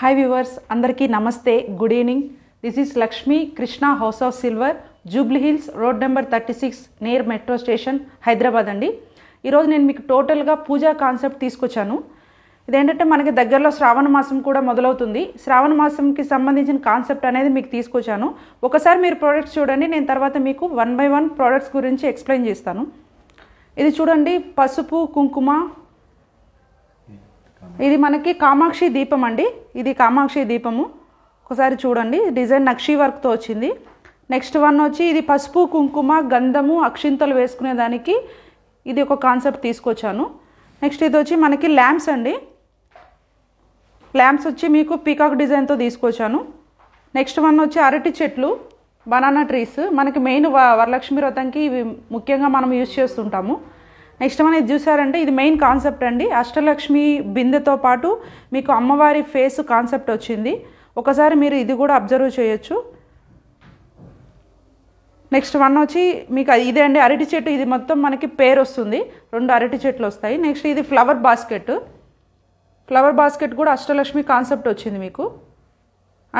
hi viewers అందరికీ నమస్తే good evening this is Lakshmi Krishna house of silver Jubilee Hills road number thirty six near metro station Hyderabad అండి ఈరోజు నేను మీకు టోటల్గా పూజా కాన్సెప్ట్ తీసుకొచ్చాను ఇదేంటంటే మనకి దగ్గరలో శ్రావణ మాసం కూడా మొదలవుతుంది శ్రావణ మాసంకి సంబంధించిన కాన్సెప్ట్ అనేది మీకు తీసుకొచ్చాను ఒకసారి మీరు ప్రోడక్ట్స్ చూడండి నేను తర్వాత మీకు వన్ బై వన్ ప్రోడక్ట్స్ గురించి ఎక్స్ప్లెయిన్ చేస్తాను ఇది చూడండి పసుపు కుంకుమ ఇది మనకి కామాక్షి దీపం అండి ఇది కామాక్షి దీపము ఒకసారి చూడండి డిజైన్ నక్షి వర్క్తో వచ్చింది నెక్స్ట్ వన్ వచ్చి ఇది పసుపు కుంకుమ గంధము అక్షింతలు వేసుకునే దానికి ఇది ఒక కాన్సెప్ట్ తీసుకొచ్చాను నెక్స్ట్ ఇది వచ్చి మనకి ల్యాంప్స్ అండి ల్యాంప్స్ వచ్చి మీకు పీకాక్ డిజైన్తో తీసుకొచ్చాను నెక్స్ట్ వన్ వచ్చి అరటి చెట్లు బనానా ట్రీస్ మనకి మెయిన్ వరలక్ష్మి వ్రతంకి ఇవి ముఖ్యంగా మనం యూజ్ చేస్తుంటాము నెక్స్ట్ అనేది చూసారంటే ఇది మెయిన్ కాన్సెప్ట్ అండి అష్టలక్ష్మి బిందెతో పాటు మీకు అమ్మవారి ఫేస్ కాన్సెప్ట్ వచ్చింది ఒకసారి మీరు ఇది కూడా అబ్జర్వ్ చేయొచ్చు నెక్స్ట్ వన్ వచ్చి మీకు ఇదే అండి అరటి చెట్టు ఇది మొత్తం మనకి పేరు వస్తుంది రెండు అరటి చెట్లు వస్తాయి నెక్స్ట్ ఇది ఫ్లవర్ బాస్కెట్ ఫ్లవర్ బాస్కెట్ కూడా అష్టలక్ష్మి కాన్సెప్ట్ వచ్చింది మీకు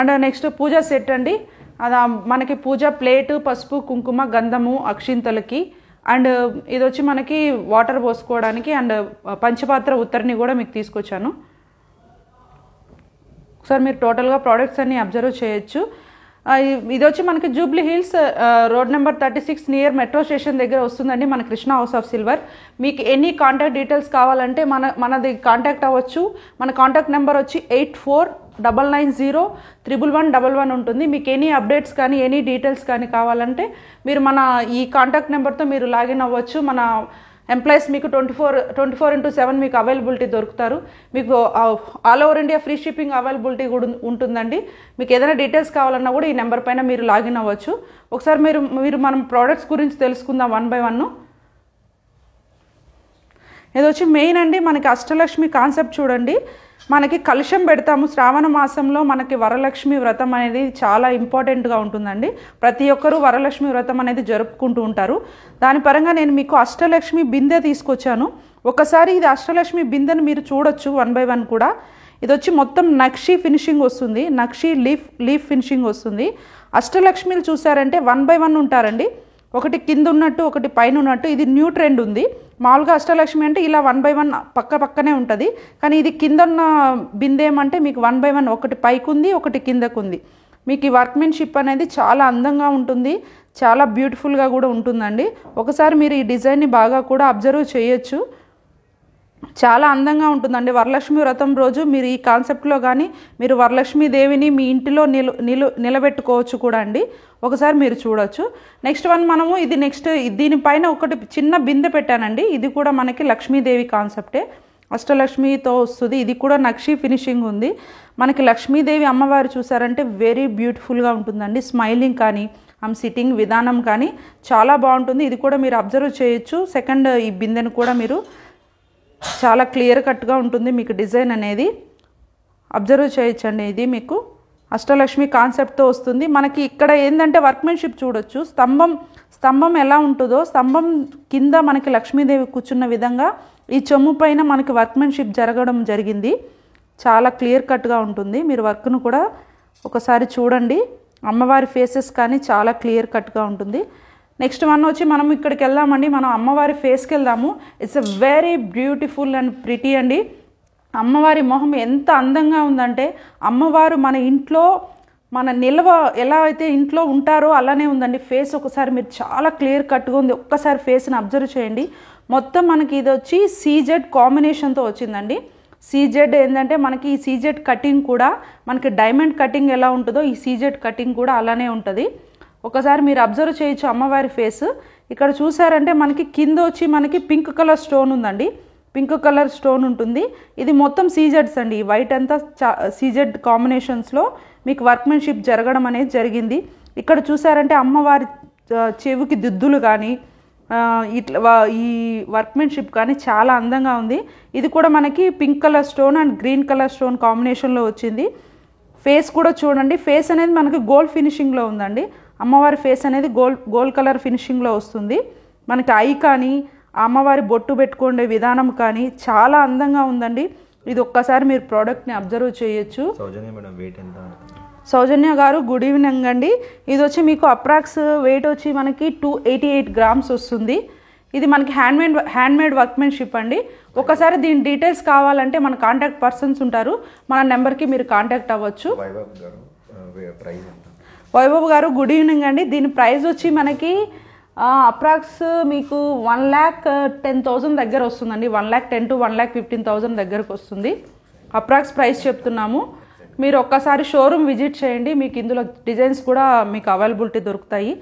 అండ్ నెక్స్ట్ పూజా సెట్ అండి అది మనకి పూజ ప్లేటు పసుపు కుంకుమ గంధము అక్షింతలకి అండ్ ఇది వచ్చి మనకి వాటర్ పోసుకోవడానికి అండ్ పంచపాత్ర ఉత్తర్ని కూడా మీకు తీసుకొచ్చాను సార్ మీరు టోటల్గా ప్రోడక్ట్స్ అన్నీ అబ్జర్వ్ చేయొచ్చు ఇది వచ్చి మనకి Jubilee Hills road number thirty six near metro station దగ్గర వస్తుందండి మన కృష్ణ హౌస్ ఆఫ్ సిల్వర్ మీకు ఎనీ కాంటాక్ట్ డీటెయిల్స్ కావాలంటే మన మనది కాంటాక్ట్ అవ్వచ్చు మన కాంటాక్ట్ నెంబర్ వచ్చి eight four double nine zero triple one double one ఉంటుంది మీకు ఎనీ అప్డేట్స్ కానీ ఎనీ డీటెయిల్స్ కానీ కావాలంటే మీరు మన ఈ కాంటాక్ట్ నెంబర్తో మీరు లాగిన్ అవ్వచ్చు మన ఎంప్లాయీస్ మీకు twenty four twenty four into seven మీకు అవైలబిలిటీ దొరుకుతారు మీకు all over India free shipping availability కూడా ఉంటుందండి మీకు ఏదైనా డీటెయిల్స్ కావాలన్నా కూడా ఈ నెంబర్ పైన మీరు లాగిన్ అవ్వచ్చు ఒకసారి మీరు మీరు మనం ప్రోడక్ట్స్ గురించి తెలుసుకుందాం వన్ బై వన్ ఇది వచ్చి మెయిన్ అండి మనకి అష్టలక్ష్మి కాన్సెప్ట్ చూడండి మనకి కలుషం పెడతాము శ్రావణ మాసంలో మనకి వరలక్ష్మి వ్రతం అనేది చాలా ఇంపార్టెంట్గా ఉంటుందండి ప్రతి ఒక్కరూ వరలక్ష్మి వ్రతం అనేది జరుపుకుంటూ ఉంటారు దాని పరంగా నేను మీకు అష్టలక్ష్మి బిందె తీసుకొచ్చాను ఒకసారి ఇది అష్టలక్ష్మి బిందెను మీరు చూడొచ్చు వన్ బై వన్ కూడా ఇది వచ్చి మొత్తం నక్షి ఫినిషింగ్ వస్తుంది నక్షి లీఫ్ లీఫ్ ఫినిషింగ్ వస్తుంది అష్టలక్ష్మిలు చూసారంటే వన్ బై వన్ ఉంటారండి ఒకటి కింద ఉన్నట్టు ఒకటి పైన ఉన్నట్టు ఇది న్యూ ట్రెండ్ ఉంది మామూలుగా అష్టలక్ష్మి అంటే ఇలా వన్ బై వన్ పక్క పక్కనే ఉంటుంది కానీ ఇది కిందన్న బిందేమంటే మీకు వన్ బై వన్ ఒకటి పైకుంది ఒకటి కిందకుంది మీకు ఈ వర్క్మెన్షిప్ అనేది చాలా అందంగా ఉంటుంది చాలా బ్యూటిఫుల్గా కూడా ఉంటుందండి ఒకసారి మీరు ఈ డిజైన్ని బాగా కూడా అబ్జర్వ్ చేయొచ్చు చాలా అందంగా ఉంటుందండి వరలక్ష్మి వ్రతం రోజు మీరు ఈ కాన్సెప్ట్లో కానీ మీరు వరలక్ష్మీదేవిని మీ ఇంటిలో నిలు నిలు నిలబెట్టుకోవచ్చు కూడా అండి ఒకసారి మీరు చూడొచ్చు నెక్స్ట్ వన్ మనము ఇది నెక్స్ట్ దీనిపైన ఒకటి చిన్న బిందె పెట్టానండి ఇది కూడా మనకి లక్ష్మీదేవి కాన్సెప్టే అష్టలక్ష్మితో వస్తుంది ఇది కూడా నక్షి ఫినిషింగ్ ఉంది మనకి లక్ష్మీదేవి అమ్మవారు చూసారంటే వెరీ బ్యూటిఫుల్గా ఉంటుందండి స్మైలింగ్ కానీ ఆమె సిట్టింగ్ విధానం కానీ చాలా బాగుంటుంది ఇది కూడా మీరు అబ్జర్వ్ చేయొచ్చు సెకండ్ ఈ బిందెను కూడా మీరు చాలా క్లియర్ కట్గా ఉంటుంది మీకు డిజైన్ అనేది అబ్జర్వ్ చేయొచ్చండి ఇది మీకు అష్టలక్ష్మి కాన్సెప్ట్తో వస్తుంది మనకి ఇక్కడ ఏంటంటే వర్క్మెన్షిప్ చూడొచ్చు స్తంభం స్తంభం ఎలా ఉంటుందో స్తంభం కింద మనకి లక్ష్మీదేవి కూర్చున్న విధంగా ఈ చెమ్ము పైన మనకి వర్క్మెన్షిప్ జరగడం జరిగింది చాలా క్లియర్ కట్గా ఉంటుంది మీరు వర్క్ను కూడా ఒకసారి చూడండి అమ్మవారి ఫేసెస్ కానీ చాలా క్లియర్ కట్గా ఉంటుంది నెక్స్ట్ వన్ వచ్చి మనం ఇక్కడికి వెళ్దామండి మనం అమ్మవారి ఫేస్కి వెళ్దాము it's a very beautiful and pretty అండి అమ్మవారి మొహం ఎంత అందంగా ఉందంటే అమ్మవారు మన ఇంట్లో మన నిల్వ ఎలా అయితే ఇంట్లో ఉంటారో అలానే ఉందండి ఫేస్ ఒకసారి మీరు చాలా క్లియర్ కట్గా ఉంది ఒక్కసారి ఫేస్ని అబ్జర్వ్ చేయండి మొత్తం మనకి ఇది వచ్చి సీజెడ్ కాంబినేషన్తో వచ్చిందండి సీజెడ్ ఏంటంటే మనకి ఈ సీజెడ్ కటింగ్ కూడా మనకి డైమండ్ కటింగ్ ఎలా ఉంటుందో ఈ సీజెడ్ కటింగ్ కూడా అలానే ఉంటుంది ఒకసారి మీరు అబ్జర్వ్ చేయొచ్చు అమ్మవారి ఫేస్ ఇక్కడ చూసారంటే మనకి కింద వచ్చి మనకి పింక్ కలర్ స్టోన్ ఉందండి పింక్ కలర్ స్టోన్ ఉంటుంది ఇది మొత్తం సీజెడ్స్ అండి వైట్ అంతా చా సీజెడ్ కాంబినేషన్స్లో మీకు వర్క్మెన్షిప్ జరగడం అనేది జరిగింది ఇక్కడ చూసారంటే అమ్మవారి చెవికి దిద్దులు కానీ ఇట్లా ఈ వర్క్మెన్షిప్ కానీ చాలా అందంగా ఉంది ఇది కూడా మనకి pink colour stone and green colour stone కాంబినేషన్లో వచ్చింది ఫేస్ కూడా చూడండి ఫేస్ అనేది మనకి గోల్డ్ ఫినిషింగ్లో ఉందండి అమ్మవారి ఫేస్ అనేది గోల్ గోల్డ్ కలర్ ఫినిషింగ్లో వస్తుంది మనకి ఐ కానీ అమ్మవారి బొట్టు పెట్టుకునే విధానం కానీ చాలా అందంగా ఉందండి ఇది ఒక్కసారి మీరు ప్రోడక్ట్ని అబ్జర్వ్ చేయొచ్చు సౌజన్య గారు గుడ్ ఈవినింగ్ అండి ఇది వచ్చి మీకు అప్రాక్స్ వెయిట్ వచ్చి మనకి టూ ఎయిటీ ఎయిట్ గ్రామ్స్ వస్తుంది ఇది మనకి హ్యాండ్మేడ్ హ్యాండ్మేడ్ వర్క్మెన్షిప్ అండి ఒకసారి దీని డీటెయిల్స్ కావాలంటే మన కాంటాక్ట్ పర్సన్స్ ఉంటారు మన నెంబర్కి మీరు కాంటాక్ట్ అవ్వచ్చు వైభవ్ గారు గుడ్ ఈవినింగ్ అండి దీని ప్రైస్ వచ్చి మనకి అప్రాక్స్ మీకు వన్ ల్యాక్ టెన్ థౌజండ్ దగ్గర వస్తుందండి one lakh ten to one lakh fifteen thousand దగ్గరకు వస్తుంది అప్రాక్స్ ప్రైస్ చెప్తున్నాము మీరు ఒక్కసారి షోరూమ్ విజిట్ చేయండి మీకు ఇందులో డిజైన్స్ కూడా మీకు అవైలబిలిటీ దొరుకుతాయి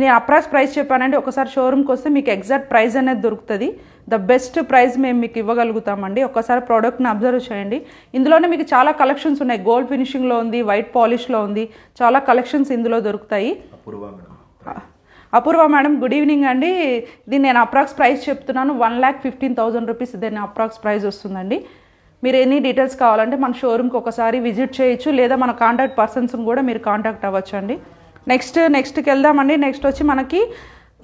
నేను అప్రాక్స్ ప్రైస్ చెప్పానండి ఒకసారి షోరూమ్కి వస్తే మీకు ఎగ్జాక్ట్ ప్రైస్ అనేది దొరుకుతుంది ద బెస్ట్ ప్రైస్ మేము మీకు ఇవ్వగలుగుతామండి ఒకసారి ప్రోడక్ట్ని అబ్జర్వ్ చేయండి ఇందులోనే మీకు చాలా కలెక్షన్స్ ఉన్నాయి గోల్డ్ ఫినిషింగ్లో ఉంది వైట్ పాలిష్లో ఉంది చాలా కలెక్షన్స్ ఇందులో దొరుకుతాయి అపూర్వ మేడం గుడ్ ఈవినింగ్ అండి దీన్ని నేను అప్రాక్స్ ప్రైస్ చెప్తున్నాను one lakh fifteen thousand rupees దీన్ని అప్రాక్స్ ప్రైస్ వస్తుందండి మీరు ఎన్ని డీటెయిల్స్ కావాలంటే మన షోరూమ్కి ఒకసారి విజిట్ చేయొచ్చు లేదా మన కాంటాక్ట్ పర్సన్స్ని కూడా మీరు కాంటాక్ట్ అవ్వచ్చు అండి నెక్స్ట్ నెక్స్ట్కి వెళ్దామండి నెక్స్ట్ వచ్చి మనకి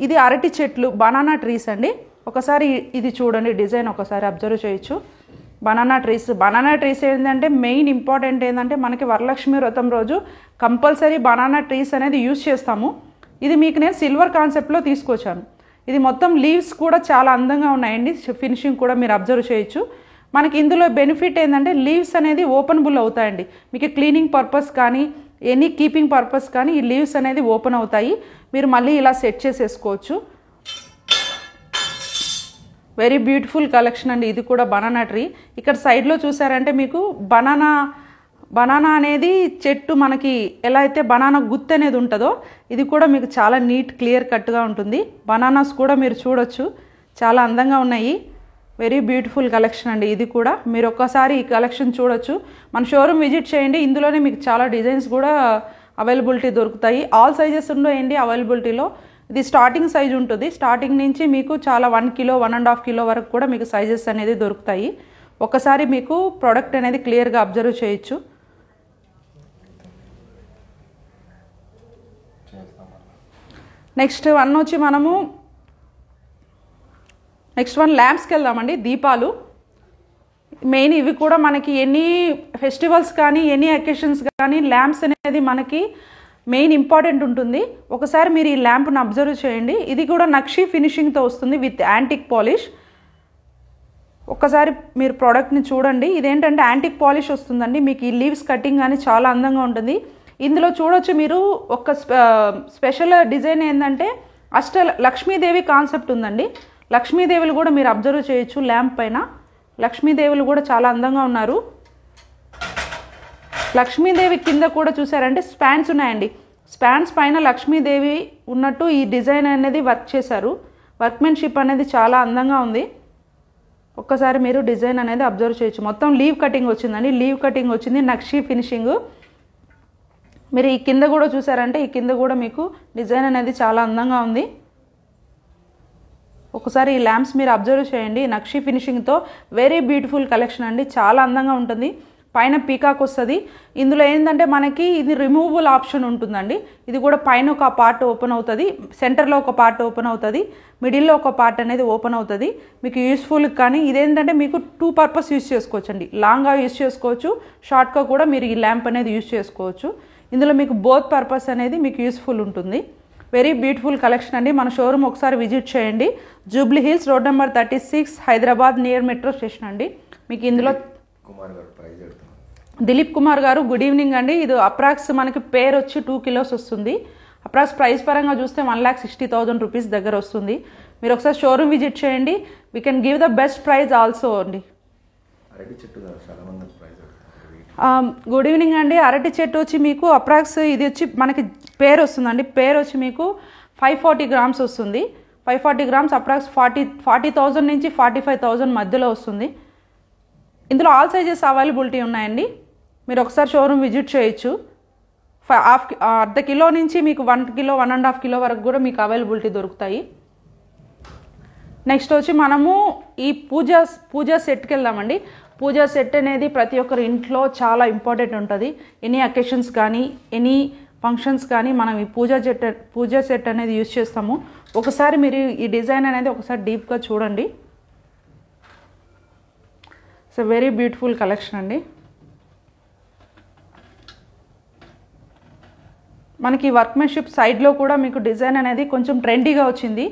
ఇది అరటి చెట్లు బనానా ట్రీస్ అండి ఒకసారి ఇది చూడండి డిజైన్ ఒకసారి అబ్జర్వ్ చేయొచ్చు బనానా ట్రీస్ బనానా ట్రీస్ ఏంటంటే మెయిన్ ఇంపార్టెంట్ ఏంటంటే మనకి వరలక్ష్మి వ్రతం రోజు కంపల్సరీ బనానా ట్రీస్ అనేది యూజ్ చేస్తాము ఇది మీకు నేను సిల్వర్ కాన్సెప్ట్లో తీసుకొచ్చాను ఇది మొత్తం లీవ్స్ కూడా చాలా అందంగా ఉన్నాయండి ఫినిషింగ్ కూడా మీరు అబ్జర్వ్ చేయొచ్చు మనకి ఇందులో బెనిఫిట్ ఏంటంటే లీవ్స్ అనేది ఓపెనబుల్ అవుతాయండి మీకు క్లీనింగ్ పర్పస్ కానీ ఎనీ కీపింగ్ పర్పస్ కానీ ఈ లీవ్స్ అనేది ఓపెన్ అవుతాయి మీరు మళ్ళీ ఇలా సెట్ చేసేసుకోవచ్చు వెరీ బ్యూటిఫుల్ కలెక్షన్ అండి ఇది కూడా బనానా ట్రీ ఇక్కడ సైడ్లో చూసారంటే మీకు బనానా బనానా అనేది చెట్టు మనకి ఎలా అయితే బనానా గుత్తి అనేది ఉంటుందో ఇది కూడా మీకు చాలా నీట్ క్లియర్ కట్గా ఉంటుంది బనానాస్ కూడా మీరు చూడొచ్చు చాలా అందంగా ఉన్నాయి వెరీ బ్యూటిఫుల్ కలెక్షన్ అండి ఇది కూడా మీరు ఒక్కసారి ఈ కలెక్షన్ చూడొచ్చు మన షోరూమ్ విజిట్ చేయండి ఇందులోనే మీకు చాలా డిజైన్స్ కూడా అవైలబిలిటీ దొరుకుతాయి ఆల్ సైజెస్ ఉన్నాయండి అవైలబిలిటీలో ఇది స్టార్టింగ్ సైజ్ ఉంటుంది స్టార్టింగ్ నుంచి మీకు చాలా one kilo one and half kilo వరకు కూడా మీకు సైజెస్ అనేది దొరుకుతాయి ఒకసారి మీకు ప్రోడక్ట్ అనేది క్లియర్గా అబ్జర్వ్ చేయొచ్చు నెక్స్ట్ వన్ వచ్చి మనము నెక్స్ట్ వన్ ల్యాంప్స్కి వెళ్దామండి దీపాలు మెయిన్ ఇవి కూడా మనకి ఎనీ ఫెస్టివల్స్ కానీ ఎనీ అకేషన్స్ కానీ ల్యాంప్స్ అనేది మనకి మెయిన్ ఇంపార్టెంట్ ఉంటుంది ఒకసారి మీరు ఈ ల్యాంప్ను అబ్జర్వ్ చేయండి ఇది కూడా నక్షి ఫినిషింగ్తో వస్తుంది విత్ యాంటిక్ పాలిష్ ఒక్కసారి మీరు ప్రోడక్ట్ని చూడండి ఇదేంటంటే యాంటిక్ పాలిష్ వస్తుందండి మీకు ఈ లీవ్స్ కటింగ్ కానీ చాలా అందంగా ఉంటుంది ఇందులో చూడొచ్చు మీరు ఒక స్పెషల్ డిజైన్ ఏంటంటే అష్ట లక్ష్మీదేవి కాన్సెప్ట్ ఉందండి లక్ష్మీదేవులు కూడా మీరు అబ్జర్వ్ చేయొచ్చు ల్యాంప్ పైన లక్ష్మీదేవులు కూడా చాలా అందంగా ఉన్నారు లక్ష్మీదేవి కింద కూడా చూసారంటే స్పాన్స్ ఉన్నాయండి స్పాన్స్ పైన లక్ష్మీదేవి ఉన్నట్టు ఈ డిజైన్ అనేది వర్క్ చేశారు వర్క్మెన్షిప్ అనేది చాలా అందంగా ఉంది ఒక్కసారి మీరు డిజైన్ అనేది అబ్జర్వ్ చేయొచ్చు మొత్తం లీవ్ కటింగ్ వచ్చిందండి లీవ్ కటింగ్ వచ్చింది నక్షీ ఫినిషింగ్ మీరు ఈ కింద కూడా చూసారంటే ఈ కింద కూడా మీకు డిజైన్ అనేది చాలా అందంగా ఉంది ఒకసారి ఈ ల్యాంప్స్ మీరు అబ్జర్వ్ చేయండి నక్షి ఫినిషింగ్తో వెరీ బ్యూటిఫుల్ కలెక్షన్ అండి చాలా అందంగా ఉంటుంది పైన పీకాక్ వస్తుంది ఇందులో ఏంటంటే మనకి ఇది రిమూవబుల్ ఆప్షన్ ఉంటుందండి ఇది కూడా పైన ఒక పార్ట్ ఓపెన్ అవుతుంది సెంటర్లో ఒక పార్ట్ ఓపెన్ అవుతుంది మిడిల్లో ఒక పార్ట్ అనేది ఓపెన్ అవుతుంది మీకు యూస్ఫుల్ కానీ ఇదేంటంటే మీకు టూ పర్పస్ యూస్ అండి లాంగ్గా యూస్ చేసుకోవచ్చు షార్ట్గా కూడా మీరు ఈ ల్యాంప్ అనేది యూస్ చేసుకోవచ్చు ఇందులో మీకు బోత్ పర్పస్ అనేది మీకు యూస్ఫుల్ ఉంటుంది వెరీ బ్యూటిఫుల్ కలెక్షన్ అండి మన షోరూమ్ ఒకసారి విజిట్ చేయండి Jubilee Hills road number thirty six Hyderabad near metro station అండి మీకు ఇందులో దిలీప్ కుమార్ గారు గుడ్ ఈవినింగ్ అండి ఇది అప్రాక్స్ మనకి పేర్ వచ్చి టూ కిలోస్ వస్తుంది అప్రాక్స్ ప్రైస్ పరంగా చూస్తే one lakh sixty thousand rupees దగ్గర వస్తుంది మీరు ఒకసారి షోరూమ్ విజిట్ చేయండి we can give the best prize also అండి చెట్టు చాలా మంది గుడ్ um, ఈవినింగ్ అండి అరటి చెట్టు వచ్చి మీకు అప్రాక్స్ ఇది వచ్చి మనకి పేరు వస్తుందండి పేరు వచ్చి మీకు ఫైవ్ ఫార్టీ గ్రామ్స్ వస్తుంది five forty grams approx forty forty thousand నుంచి ఫార్టీ ఫైవ్ థౌజండ్ మధ్యలో వస్తుంది ఇందులో ఆల్ సైజెస్ అవైలబిలిటీ ఉన్నాయండి మీరు ఒకసారి షోరూమ్ విజిట్ చేయొచ్చు హాఫ్ uh, అర్ధ కిలో నుంచి మీకు one kilo one and half kilo వరకు కూడా మీకు అవైలబిలిటీ దొరుకుతాయి నెక్స్ట్ వచ్చి మనము ఈ పూజ పూజ సెట్కి వెళ్దామండి పూజా సెట్ అనేది ప్రతి ఒక్కరి ఇంట్లో చాలా ఇంపార్టెంట్ ఉంటుంది ఎనీ అకేషన్స్ కానీ ఎనీ ఫంక్షన్స్ కానీ మనం ఈ పూజా సెట్ పూజా సెట్ అనేది యూజ్ చేస్తాము ఒకసారి మీరు ఈ డిజైన్ అనేది ఒకసారి డీప్గా చూడండి సో వెరీ బ్యూటిఫుల్ కలెక్షన్ అండి మనకి వర్క్మెన్షిప్ సైడ్లో కూడా మీకు డిజైన్ అనేది కొంచెం ట్రెండీగా వచ్చింది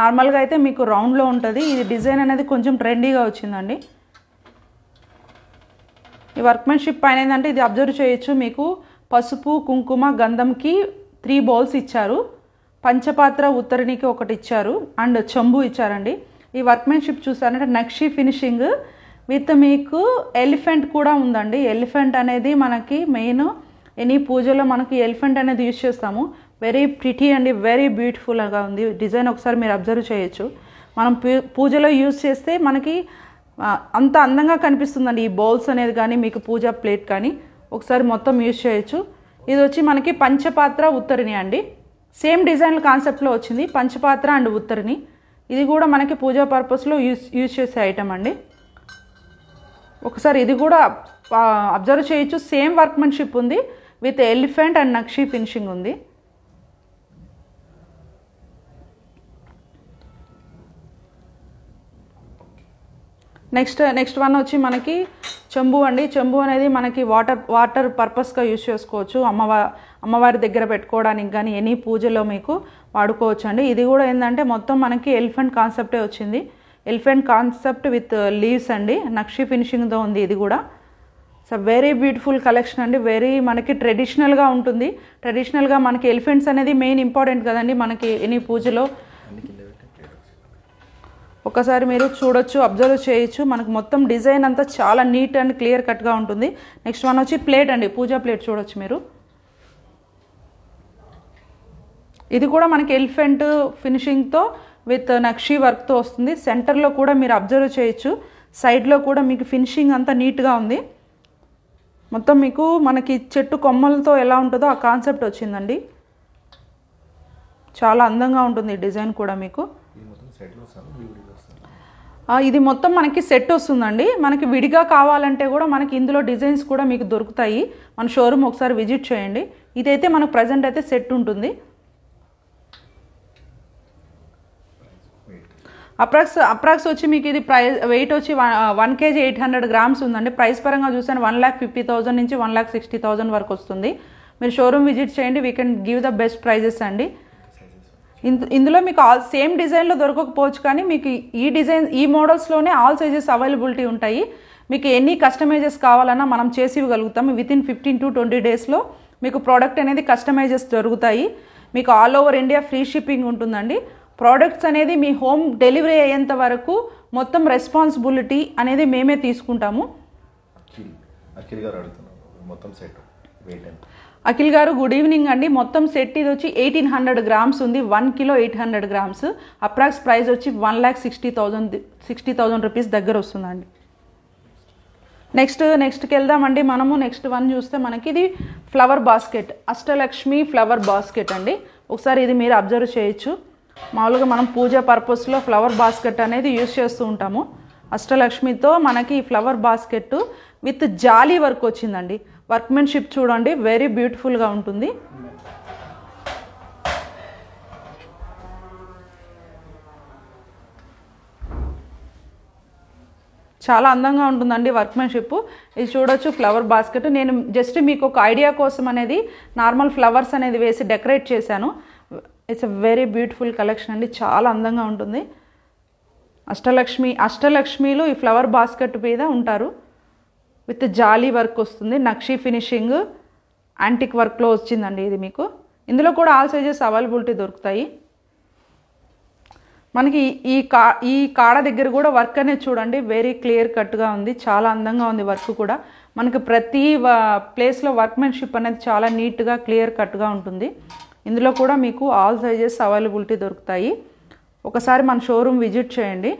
నార్మల్గా అయితే మీకు రౌండ్లో ఉంటుంది ఇది డిజైన్ అనేది కొంచెం ట్రెండీగా వచ్చిందండి ఈ వర్క్మెన్షిప్ పైన ఏంటంటే ఇది అబ్జర్వ్ చేయొచ్చు మీకు పసుపు కుంకుమ గంధంకి త్రీ బౌల్స్ ఇచ్చారు పంచపాత్ర ఉత్తరినికి ఒకటి ఇచ్చారు అండ్ చెంబు ఇచ్చారండి ఈ వర్క్మెన్షిప్ చూసారంటే నక్షి ఫినిషింగ్ విత్ మీకు ఎలిఫెంట్ కూడా ఉందండి ఎలిఫెంట్ అనేది మనకి మెయిన్ ఎనీ పూజలో మనకి ఎలిఫెంట్ అనేది యూజ్ చేస్తాము వెరీ ప్రిటీ అండ్ వెరీ బ్యూటిఫుల్గా ఉంది డిజైన్ ఒకసారి మీరు అబ్జర్వ్ చేయొచ్చు మనం పూజలో యూజ్ చేస్తే మనకి అంత అందంగా కనిపిస్తుందండి ఈ బౌల్స్ అనేది కానీ మీకు పూజా ప్లేట్ కానీ ఒకసారి మొత్తం యూజ్ చేయొచ్చు ఇది వచ్చి మనకి పంచపాత్ర ఉత్తరిని అండి సేమ్ డిజైన్ కాన్సెప్ట్లో వచ్చింది పంచపాత్ర అండ్ ఉత్తరిని ఇది కూడా మనకి పూజా పర్పస్లో యూజ్ యూజ్ చేసే ఐటమ్ అండి ఒకసారి ఇది కూడా అబ్జర్వ్ చేయొచ్చు సేమ్ వర్క్మెన్షిప్ ఉంది విత్ ఎలిఫెంట్ అండ్ నక్షి ఫినిషింగ్ ఉంది నెక్స్ట్ నెక్స్ట్ వన్ వచ్చి మనకి చెంబు అండి చెంబు అనేది మనకి వాటర్ వాటర్ పర్పస్గా యూజ్ చేసుకోవచ్చు అమ్మవా అమ్మవారి దగ్గర పెట్టుకోవడానికి కానీ ఎనీ పూజలో మీకు వాడుకోవచ్చు అండి ఇది కూడా ఏంటంటే మొత్తం మనకి ఎలిఫెంట్ కాన్సెప్టే వచ్చింది ఎలిఫెంట్ కాన్సెప్ట్ విత్ లీవ్స్ అండి నక్షి ఫినిషింగ్తో ఉంది ఇది కూడా సో వెరీ బ్యూటిఫుల్ కలెక్షన్ అండి వెరీ మనకి ట్రెడిషనల్గా ఉంటుంది ట్రెడిషనల్గా మనకి ఎలిఫెంట్స్ అనేది మెయిన్ ఇంపార్టెంట్ కదండి మనకి ఎనీ పూజలో ఒకసారి మీరు చూడొచ్చు అబ్జర్వ్ చేయొచ్చు మనకు మొత్తం డిజైన్ అంతా చాలా నీట్ అండ్ క్లియర్ కట్గా ఉంటుంది నెక్స్ట్ మనం వచ్చి ప్లేట్ అండి పూజా ప్లేట్ చూడొచ్చు మీరు ఇది కూడా మనకి ఎలిఫెంట్ ఫినిషింగ్తో విత్ నక్షి వర్క్తో వస్తుంది సెంటర్లో కూడా మీరు అబ్జర్వ్ చేయొచ్చు సైడ్లో కూడా మీకు ఫినిషింగ్ అంతా నీట్గా ఉంది మొత్తం మీకు మనకి చెట్టు కొమ్మలతో ఎలా ఉంటుందో ఆ కాన్సెప్ట్ వచ్చిందండి చాలా అందంగా ఉంటుంది డిజైన్ కూడా మీకు ఇది మొత్తం మనకి సెట్ వస్తుందండి మనకి విడిగా కావాలంటే కూడా మనకి ఇందులో డిజైన్స్ కూడా మీకు దొరుకుతాయి మన షోరూమ్ ఒకసారి విజిట్ చేయండి ఇదైతే మనకు ప్రజెంట్ అయితే సెట్ ఉంటుంది అప్రాక్స్ అప్రాక్స్ వచ్చి మీకు ఇది ప్రైస్ వెయిట్ వచ్చి one KG eight hundred grams ఉందండి ప్రైస్ పరంగా చూసాను వన్ ల్యాక్ ఫిఫ్టీ థౌజండ్ నుంచి వన్ ల్యాక్ సిక్స్టీ థౌజండ్ వరకు వస్తుంది మీరు షోరూమ్ విజిట్ చేయండి we can give the best prizes అండి ఇందులో మీకు ఆల్ సేమ్ డిజైన్లో దొరకకపోవచ్చు కానీ మీకు ఈ డిజైన్ ఈ మోడల్స్లోనే ఆల్ సైజెస్ అవైలబిలిటీ ఉంటాయి మీకు ఎన్ని కస్టమైజెస్ కావాలన్నా మనం చేసి ఇవ్వగలుగుతాం with in fifteen to twenty డేస్లో మీకు ప్రోడక్ట్ అనేది కస్టమైజెస్ దొరుకుతాయి మీకు all over India free shipping ఉంటుందండి ప్రోడక్ట్స్ అనేది మీ హోమ్ డెలివరీ అయ్యేంత వరకు మొత్తం రెస్పాన్సిబిలిటీ అనేది మేమే తీసుకుంటాము మొత్తం సెట్ అఖిల్ గారు గుడ్ ఈవినింగ్ అండి మొత్తం సెట్ ఇది వచ్చి ఎయిటీన్ హండ్రెడ్ గ్రామ్స్ ఉంది one kilo eight hundred grams approx price వచ్చి one lakh sixty thousand sixty thousand rupees దగ్గర వస్తుందండి నెక్స్ట్ నెక్స్ట్కి వెళ్దామండి మనము నెక్స్ట్ వన్ చూస్తే మనకి ఇది flower basket Ashtalakshmi flower basket అండి ఒకసారి ఇది మీరు అబ్జర్వ్ చేయొచ్చు మామూలుగా మనం పూజ పర్పస్లో ఫ్లవర్ బాస్కెట్ అనేది యూజ్ చేస్తూ ఉంటాము అష్టలక్ష్మితో మనకి flower basket with jali work వచ్చిందండి వర్క్మెన్షిప్ చూడండి వెరీ బ్యూటిఫుల్గా ఉంటుంది చాలా అందంగా ఉంటుందండి వర్క్మెన్షిప్ ఇది చూడొచ్చు ఫ్లవర్ బాస్కెట్ నేను జస్ట్ మీకు ఒక ఐడియా కోసం అనేది నార్మల్ ఫ్లవర్స్ అనేది వేసి డెకరేట్ చేశాను it's a very beautiful collection అండి చాలా అందంగా ఉంటుంది అష్టలక్ష్మి అష్టలక్ష్మిలు ఈ ఫ్లవర్ బాస్కెట్ మీద ఉంటారు విత్ జాలీ వర్క్ వస్తుంది నక్షీ ఫినిషింగ్ యాంటిక్ వర్క్లో వచ్చిందండి ఇది మీకు ఇందులో కూడా ఆల్ సైజెస్ అవైలబిలిటీ దొరుకుతాయి మనకి ఈ కా ఈ కాడ దగ్గర కూడా వర్క్ అనేది చూడండి వెరీ క్లియర్ కట్గా ఉంది చాలా అందంగా ఉంది వర్క్ కూడా మనకి ప్రతి ప్లేస్లో వర్క్మెన్షిప్ అనేది చాలా నీట్గా క్లియర్ కట్గా ఉంటుంది ఇందులో కూడా మీకు ఆల్ సైజెస్ అవైలబిలిటీ దొరుకుతాయి ఒకసారి మన షోరూమ్ విజిట్ చేయండి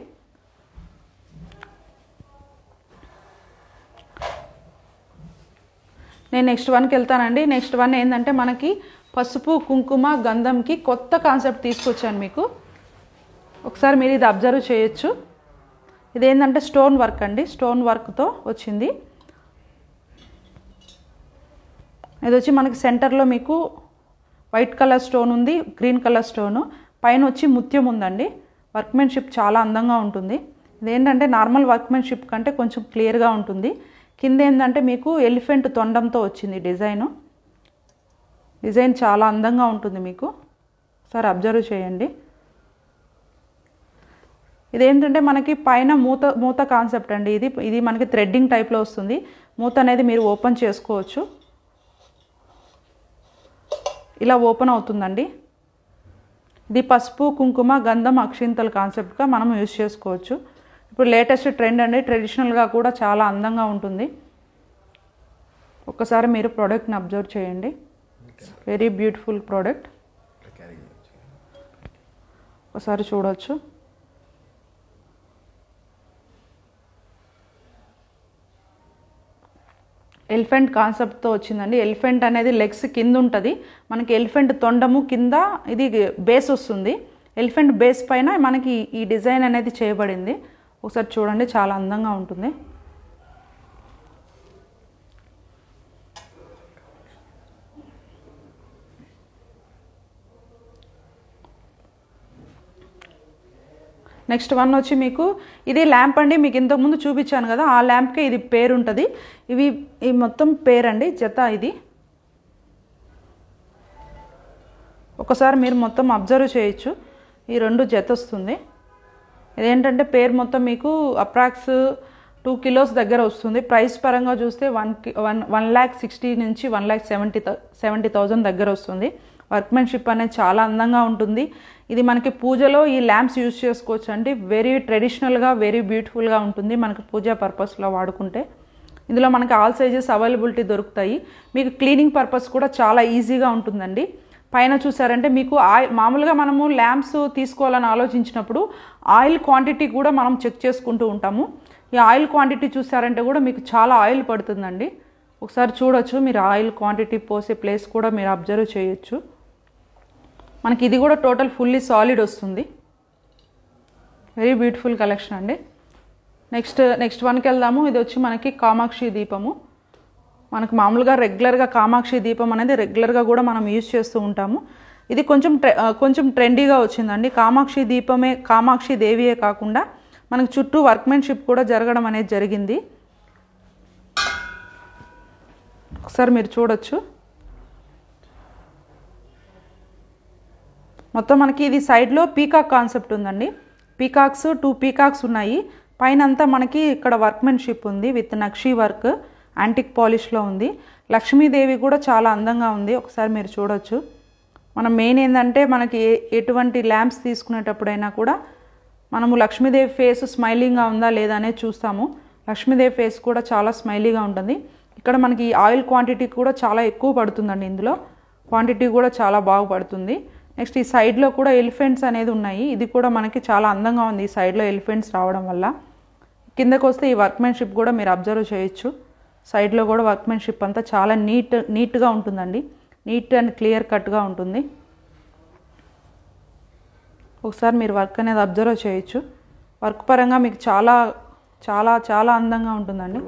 నేను నెక్స్ట్ వన్కి వెళ్తానండి నెక్స్ట్ వన్ ఏంటంటే మనకి పసుపు కుంకుమ గంధంకి కొత్త కాన్సెప్ట్ తీసుకొచ్చాను మీకు ఒకసారి మీరు ఇది అబ్జర్వ్ చేయొచ్చు ఇదేంటంటే స్టోన్ వర్క్ అండి స్టోన్ వర్క్తో వచ్చింది ఇది వచ్చి మనకి సెంటర్లో మీకు వైట్ కలర్ స్టోన్ ఉంది గ్రీన్ కలర్ స్టోను పైన వచ్చి ముత్యం ఉందండి వర్క్మెన్షిప్ చాలా అందంగా ఉంటుంది ఇదేంటంటే నార్మల్ వర్క్మెన్షిప్ కంటే కొంచెం క్లియర్గా ఉంటుంది కింద ఏంటంటే మీకు ఎలిఫెంట్ తొండంతో వచ్చింది డిజైను డిజైన్ చాలా అందంగా ఉంటుంది మీకు సార్ అబ్జర్వ్ చేయండి ఇదేంటంటే మనకి పైన మూత మూత కాన్సెప్ట్ అండి ఇది ఇది మనకి థ్రెడ్డింగ్ టైప్లో వస్తుంది మూత అనేది మీరు ఓపెన్ చేసుకోవచ్చు ఇలా ఓపెన్ అవుతుందండి ఇది పసుపు కుంకుమ గంధం అక్షింతల కాన్సెప్ట్గా మనం యూజ్ చేసుకోవచ్చు ఇప్పుడు లేటెస్ట్ ట్రెండ్ అండి ట్రెడిషనల్గా కూడా చాలా అందంగా ఉంటుంది ఒక్కసారి మీరు ప్రోడక్ట్ని అబ్జర్వ్ చేయండి వెరీ బ్యూటిఫుల్ ప్రోడక్ట్ ఒకసారి చూడవచ్చు ఎలిఫెంట్ కాన్సెప్ట్తో వచ్చిందండి ఎలిఫెంట్ అనేది లెగ్స్ కింద ఉంటుంది మనకి ఎలిఫెంట్ తొండము కింద ఇది బేస్ వస్తుంది ఎలిఫెంట్ బేస్ పైన మనకి ఈ డిజైన్ అనేది చేయబడింది ఒకసారి చూడండి చాలా అందంగా ఉంటుంది నెక్స్ట్ వన్ వచ్చి మీకు ఇది ల్యాంప్ అండి మీకు ఇంతకుముందు చూపించాను కదా ఆ ల్యాంప్కే ఇది పేరు ఉంటుంది ఇవి ఈ మొత్తం పేరండి జత ఇది ఒకసారి మీరు మొత్తం అబ్జర్వ్ చేయొచ్చు ఈ రెండు జత వస్తుంది ఇదేంటంటే పేరు మొత్తం మీకు అప్రాక్స్ టూ కిలోస్ దగ్గర వస్తుంది ప్రైస్ పరంగా చూస్తే one one one lakh sixty నుంచి one lakh seventy seventy thousand దగ్గర వస్తుంది వర్క్మెన్షిప్ అనేది చాలా అందంగా ఉంటుంది ఇది మనకి పూజలో ఈ ల్యాంప్స్ యూజ్ చేసుకోవచ్చు అండి వెరీ ట్రెడిషనల్గా వెరీ బ్యూటిఫుల్గా ఉంటుంది మనకి పూజా పర్పస్లో వాడుకుంటే ఇందులో మనకి ఆల్ సైజెస్ అవైలబిలిటీ దొరుకుతాయి మీకు క్లీనింగ్ పర్పస్ కూడా చాలా ఈజీగా ఉంటుందండి పైన చూసారంటే మీకు ఆయిల్ మామూలుగా మనము ల్యాంప్స్ తీసుకోవాలని ఆలోచించినప్పుడు ఆయిల్ క్వాంటిటీ కూడా మనం చెక్ చేసుకుంటూ ఉంటాము ఈ ఆయిల్ క్వాంటిటీ చూసారంటే కూడా మీకు చాలా ఆయిల్ పడుతుందండి ఒకసారి చూడొచ్చు మీరు ఆయిల్ క్వాంటిటీ పోసే ప్లేస్ కూడా మీరు అబ్జర్వ్ చేయొచ్చు మనకి ఇది కూడా టోటల్ ఫుల్లీ సాలిడ్ వస్తుంది వెరీ బ్యూటిఫుల్ కలెక్షన్ అండి నెక్స్ట్ నెక్స్ట్ వన్కి వెళ్దాము ఇది వచ్చి మనకి కామాక్షి దీపము మనకు మామూలుగా రెగ్యులర్గా కామాక్షి దీపం అనేది రెగ్యులర్గా కూడా మనం యూజ్ చేస్తూ ఉంటాము ఇది కొంచెం కొంచెం ట్రెండీగా వచ్చిందండి కామాక్షి దీపమే కామాక్షి దేవియే కాకుండా మనకు చుట్టూ వర్క్మెన్షిప్ కూడా జరగడం అనేది జరిగింది ఒకసారి మీరు చూడొచ్చు మొత్తం మనకి ఇది సైడ్లో పీకాక్ కాన్సెప్ట్ ఉందండి పీకాక్స్ టూ పీకాక్స్ ఉన్నాయి పైన అంతా మనకి ఇక్కడ వర్క్మెన్షిప్ ఉంది విత్ నక్షి వర్క్ యాంటిక్ పాలిష్లో ఉంది లక్ష్మీదేవి కూడా చాలా అందంగా ఉంది ఒకసారి మీరు చూడొచ్చు మనం మెయిన్ ఏంటంటే మనకి ఎటువంటి ల్యాంప్స్ తీసుకునేటప్పుడైనా కూడా మనము లక్ష్మీదేవి ఫేస్ స్మైలింగ్గా ఉందా లేదా అనేది చూస్తాము లక్ష్మీదేవి ఫేస్ కూడా చాలా స్మైలీగా ఉంటుంది ఇక్కడ మనకి ఆయిల్ క్వాంటిటీ కూడా చాలా ఎక్కువ పడుతుందండి ఇందులో క్వాంటిటీ కూడా చాలా బాగుపడుతుంది నెక్స్ట్ ఈ సైడ్లో కూడా ఎలిఫెంట్స్ అనేది ఉన్నాయి ఇది కూడా మనకి చాలా అందంగా ఉంది ఈ సైడ్లో ఎలిఫెంట్స్ రావడం వల్ల కిందకు వస్తే ఈ వర్క్మెన్షిప్ కూడా మీరు అబ్జర్వ్ చేయొచ్చు సైడ్లో కూడా వర్క్మెన్షిప్ అంతా చాలా నీట్ నీట్గా ఉంటుందండి నీట్ అండ్ క్లియర్ కట్గా ఉంటుంది ఒకసారి మీరు వర్క్ అనేది అబ్జర్వ్ చేయొచ్చు వర్క్ పరంగా మీకు చాలా చాలా చాలా అందంగా ఉంటుందండి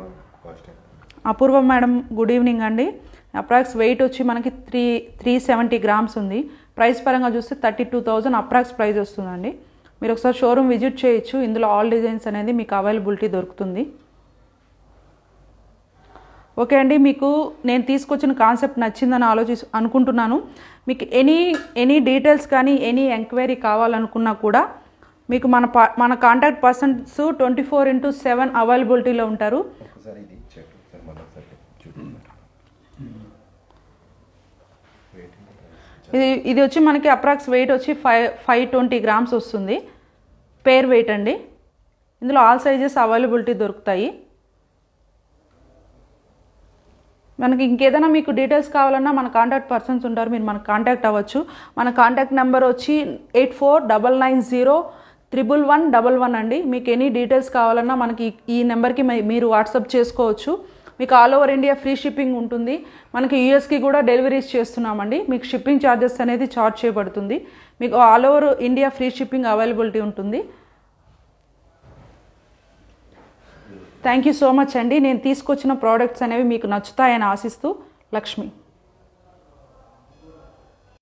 అపూర్వ మేడం గుడ్ ఈవినింగ్ అండి అప్రాక్స్ వెయిట్ వచ్చి మనకి త్రీ త్రీ సెవెంటీ గ్రామ్స్ ఉంది ప్రైస్ పరంగా చూస్తే thirty two thousand approx price వస్తుందండి మీరు ఒకసారి షోరూమ్ విజిట్ చేయొచ్చు ఇందులో ఆల్ డిజైన్స్ అనేది మీకు అవైలబిలిటీ దొరుకుతుంది ఓకే అండి మీకు నేను తీసుకొచ్చిన కాన్సెప్ట్ నచ్చిందని ఆలోచి అనుకుంటున్నాను మీకు ఎనీ ఎనీ డీటెయిల్స్ కానీ ఎనీ ఎంక్వైరీ కావాలనుకున్నా కూడా మీకు మన మన contact persons twenty four into seven అవైలబిలిటీలో ఉంటారు ఇది ఇది వచ్చి మనకి అప్రాక్స్ వెయిట్ వచ్చి ఫైవ్ ఫైవ్ ట్వంటీ గ్రామ్స్ వస్తుంది పేర్ వెయిట్ అండి ఇందులో ఆల్ సైజెస్ అవైలబిలిటీ దొరుకుతాయి మనకి ఇంకేదైనా మీకు డీటెయిల్స్ కావాలన్నా మన కాంటాక్ట్ పర్సన్స్ ఉంటారు మీరు మనకు కాంటాక్ట్ అవ్వచ్చు మన కాంటాక్ట్ నెంబర్ వచ్చి eight four double nine zero triple one double one అండి మీకు ఎనీ డీటెయిల్స్ కావాలన్నా మనకి ఈ నెంబర్కి మీరు వాట్సాప్ చేసుకోవచ్చు మీకు all over India free shipping ఉంటుంది మనకి యూఎస్కి కూడా డెలివరీస్ చేస్తున్నామండి మీకు షిప్పింగ్ ఛార్జెస్ అనేది ఛార్జ్ చేయబడుతుంది మీకు all over India free shipping availability ఉంటుంది థ్యాంక్ యూ సో మచ్ అండి నేను తీసుకొచ్చిన ప్రోడక్ట్స్ అనేవి మీకు నచ్చుతాయని ఆశిస్తూ లక్ష్మి